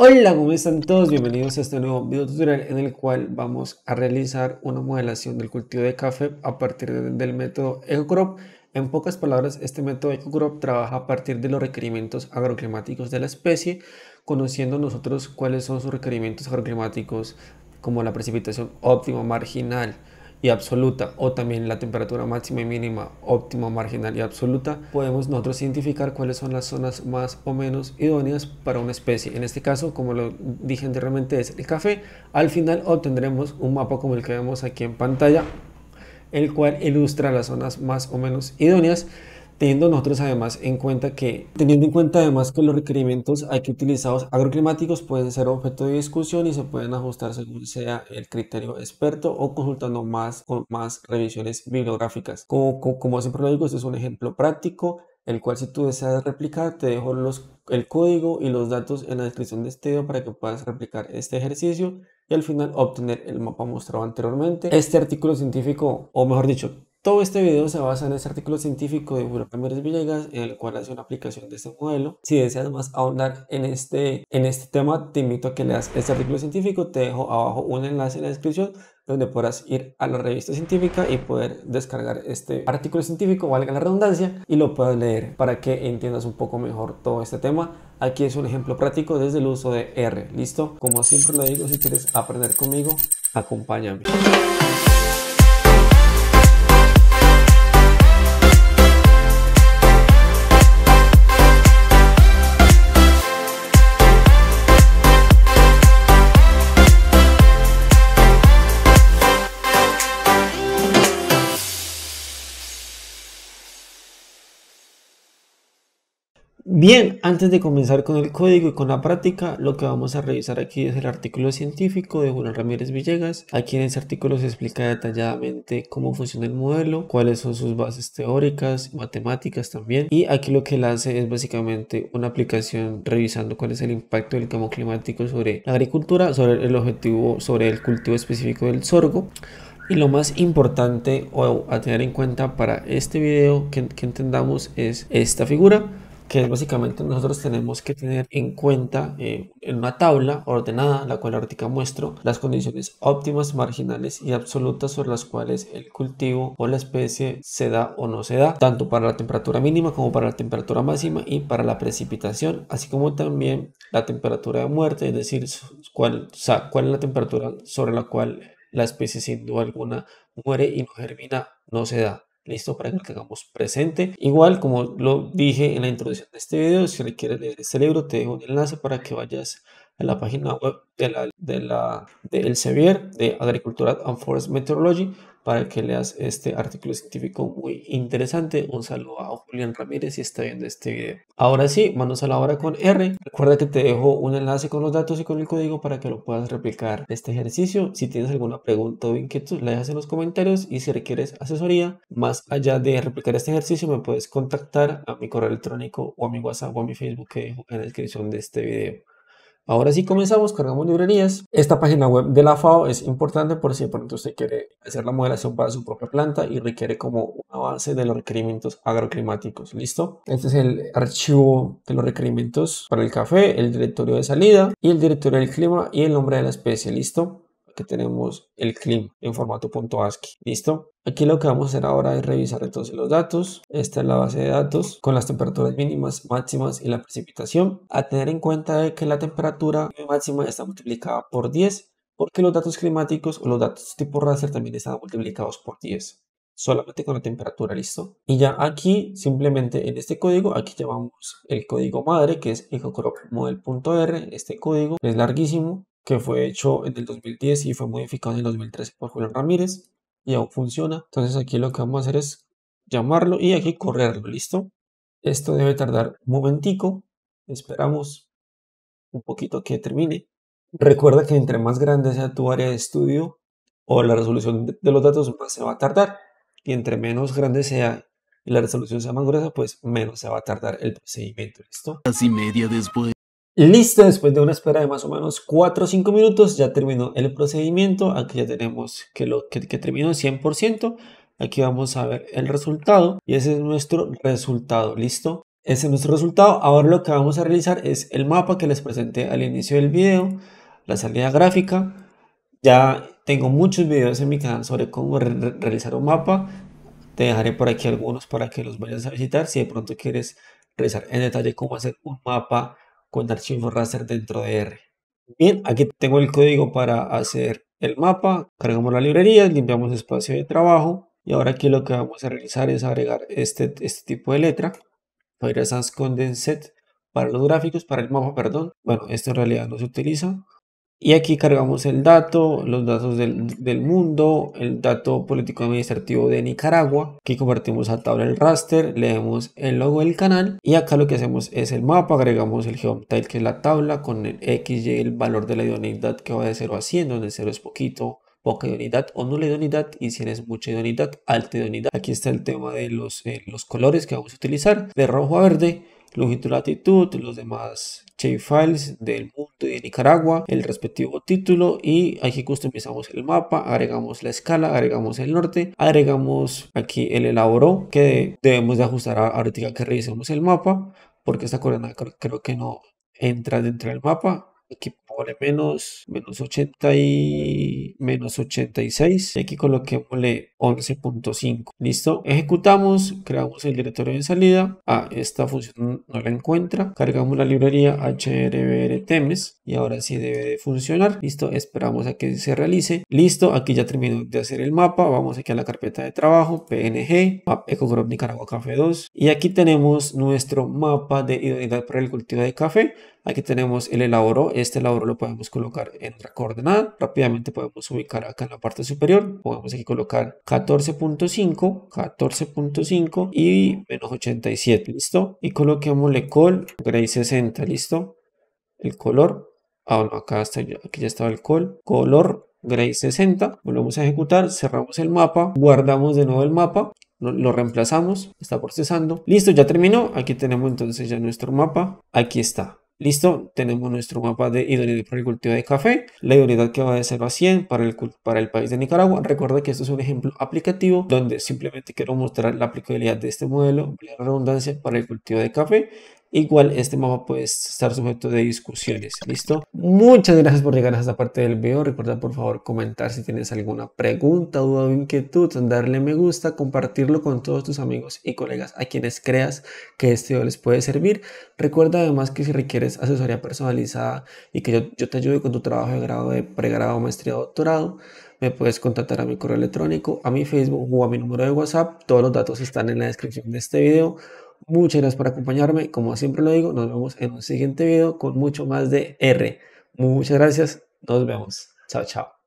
Hola, ¿cómo están todos? Bienvenidos a este nuevo video tutorial en el cual vamos a realizar una modelación del cultivo de café a partir del método EcoCrop. En pocas palabras, este método EcoCrop trabaja a partir de los requerimientos agroclimáticos de la especie, conociendo nosotros cuáles son sus requerimientos agroclimáticos como la precipitación óptima marginal, y absoluta, o también la temperatura máxima y mínima, óptima, marginal y absoluta, podemos nosotros identificar cuáles son las zonas más o menos idóneas para una especie. En este caso, como lo dije anteriormente, es el café. Al final obtendremos un mapa como el que vemos aquí en pantalla, el cual ilustra las zonas más o menos idóneas teniendo nosotros además en cuenta que, teniendo en cuenta además que los requerimientos aquí utilizados agroclimáticos pueden ser objeto de discusión y se pueden ajustar según sea el criterio experto o consultando más, con más revisiones bibliográficas. Como, como, siempre lo digo, este es un ejemplo práctico el cual si tú deseas replicar, te dejo los, el código y los datos en la descripción de este video para que puedas replicar este ejercicio y al final obtener el mapa mostrado anteriormente. Este artículo científico, o mejor dicho, todo este video se basa en este artículo científico de Julio Pérez Villegas, en el cual hace una aplicación de este modelo. Si deseas más ahondar en este, en este tema, te invito a que leas este artículo científico. Te dejo abajo un enlace en la descripción donde podrás ir a la revista científica y poder descargar este artículo científico, valga la redundancia, y lo puedas leer para que entiendas un poco mejor todo este tema. Aquí es un ejemplo práctico desde el uso de R, ¿listo? Como siempre lo digo, si quieres aprender conmigo, acompáñame. Bien, antes de comenzar con el código y con la práctica, lo que vamos a revisar aquí es el artículo científico de Juan Ramírez Villegas. Aquí en ese artículo se explica detalladamente cómo funciona el modelo, cuáles son sus bases teóricas, y matemáticas también. Y aquí lo que él hace es básicamente una aplicación revisando cuál es el impacto del cambio climático sobre la agricultura, sobre el objetivo, sobre el cultivo específico del sorgo. Y lo más importante o a tener en cuenta para este video que entendamos es esta figura que básicamente nosotros tenemos que tener en cuenta eh, en una tabla ordenada, la cual ahorita muestro, las condiciones óptimas, marginales y absolutas sobre las cuales el cultivo o la especie se da o no se da, tanto para la temperatura mínima como para la temperatura máxima y para la precipitación, así como también la temperatura de muerte, es decir, cuál, cuál es la temperatura sobre la cual la especie sin duda alguna muere y no germina, no se da listo para que lo presente. Igual, como lo dije en la introducción de este video, si quieres leer este libro, te dejo un enlace para que vayas en la página web de la, de la Sevier de Agricultura and Forest Meteorology para que leas este artículo científico muy interesante. Un saludo a Julián Ramírez si está viendo este video. Ahora sí, manos a la obra con R. Recuerda que te dejo un enlace con los datos y con el código para que lo puedas replicar este ejercicio. Si tienes alguna pregunta o inquietud, la dejas en los comentarios y si requieres asesoría, más allá de replicar este ejercicio, me puedes contactar a mi correo electrónico o a mi WhatsApp o a mi Facebook que dejo en la descripción de este video. Ahora sí comenzamos, cargamos librerías. Esta página web de la FAO es importante por si de pronto usted quiere hacer la modelación para su propia planta y requiere como una base de los requerimientos agroclimáticos. ¿Listo? Este es el archivo de los requerimientos para el café, el directorio de salida y el directorio del clima y el nombre de la especie. ¿Listo? tenemos el clima en formato .ASCII. ¿Listo? Aquí lo que vamos a hacer ahora es revisar entonces los datos. Esta es la base de datos con las temperaturas mínimas, máximas y la precipitación. A tener en cuenta que la temperatura máxima está multiplicada por 10 porque los datos climáticos o los datos tipo raster también están multiplicados por 10 solamente con la temperatura, listo. Y ya aquí, simplemente en este código, aquí llevamos el código madre, que es ecocropmodel.r, este código es larguísimo, que fue hecho en el 2010 y fue modificado en el 2013 por Julián Ramírez y aún funciona. Entonces aquí lo que vamos a hacer es llamarlo y aquí correrlo, ¿listo? Esto debe tardar un momentico, esperamos un poquito que termine. Recuerda que entre más grande sea tu área de estudio o la resolución de los datos, más se va a tardar. Y entre menos grande sea y la resolución sea más gruesa, pues menos se va a tardar el procedimiento, ¿listo? Casi media después. Listo, después de una espera de más o menos 4 o 5 minutos ya terminó el procedimiento. Aquí ya tenemos que, lo, que, terminó 100%. Aquí vamos a ver el resultado y ese es nuestro resultado. ¿Listo? Ese es nuestro resultado. Ahora lo que vamos a realizar es el mapa que les presenté al inicio del video, la salida gráfica. Ya tengo muchos videos en mi canal sobre cómo realizar un mapa. Te dejaré por aquí algunos para que los vayas a visitar si de pronto quieres revisar en detalle cómo hacer un mapa con archivo raster dentro de R. Bien, aquí tengo el código para hacer el mapa, cargamos la librería, limpiamos espacio de trabajo y ahora aquí lo que vamos a realizar es agregar este, este tipo de letra fire sans para los gráficos, para el mapa, perdón. Bueno, esto en realidad no se utiliza, y aquí cargamos el dato, los datos del, mundo, el dato político administrativo de Nicaragua. Aquí convertimos a tabla el raster, leemos el logo del canal y acá lo que hacemos es el mapa, agregamos el geomtile que es la tabla con el x y el valor de la idoneidad que va de 0 a 100, donde 0 es poquito, poca idoneidad o nula idoneidad y si es mucha idoneidad, alta idoneidad. Aquí está el tema de los, eh, los colores que vamos a utilizar, de rojo a verde longitud, latitud, los demás shape files del mundo y de Nicaragua, el respectivo título y aquí customizamos el mapa, agregamos la escala, agregamos el norte, agregamos aquí el elaboró que debemos de ajustar ahorita que revisemos el mapa porque esta coordenada creo que no entra dentro del mapa pongámosle menos, menos 80 y menos 86. Y aquí coloquémosle 11.5. ¿Listo? Ejecutamos, creamos el directorio de salida. Ah, esta función no la encuentra. Cargamos la librería hrbrtemes y ahora sí debe de funcionar. Listo, esperamos a que se realice. Listo, aquí ya terminó de hacer el mapa. Vamos aquí a la carpeta de trabajo, PNG, Map Ecograph Nicaragua Café 2. Y aquí tenemos nuestro mapa de idoneidad para el cultivo de café. Aquí tenemos el elaboró. Este elaboro lo podemos colocar en la coordenada. Rápidamente podemos ubicar acá en la parte superior. Podemos aquí colocar 14.5, 14.5 y menos 87. ¿Listo? Y el col gray 60. ¿Listo? El color. Ah, no, acá está, aquí ya estaba el col. Color gray 60. Volvemos a ejecutar. Cerramos el mapa. Guardamos de nuevo el mapa lo, reemplazamos, está procesando. Listo, ya terminó. Aquí tenemos entonces ya nuestro mapa. Aquí está. Listo, tenemos nuestro mapa de idoneidad para el cultivo de café, la idoneidad que va de ser a 100 para el, para el país de Nicaragua. Recuerda que esto es un ejemplo aplicativo donde simplemente quiero mostrar la aplicabilidad de este modelo, la redundancia, para el cultivo de café igual este mapa puede estar sujeto de discusiones, ¿listo? Muchas gracias por llegar a esta parte del video, recuerda por favor comentar si tienes alguna pregunta, duda o inquietud, darle me gusta, compartirlo con todos tus amigos y colegas a quienes creas que este video les puede servir. Recuerda además que si requieres asesoría personalizada y que yo, yo te ayude con tu trabajo de grado de pregrado, maestría o doctorado, me puedes contactar a mi correo electrónico, a mi Facebook o a mi número de WhatsApp. Todos los datos están en la descripción de este video. Muchas gracias por acompañarme. Como siempre lo digo, nos vemos en un siguiente video con mucho más de R. Muchas gracias. Nos vemos. Chao, chao.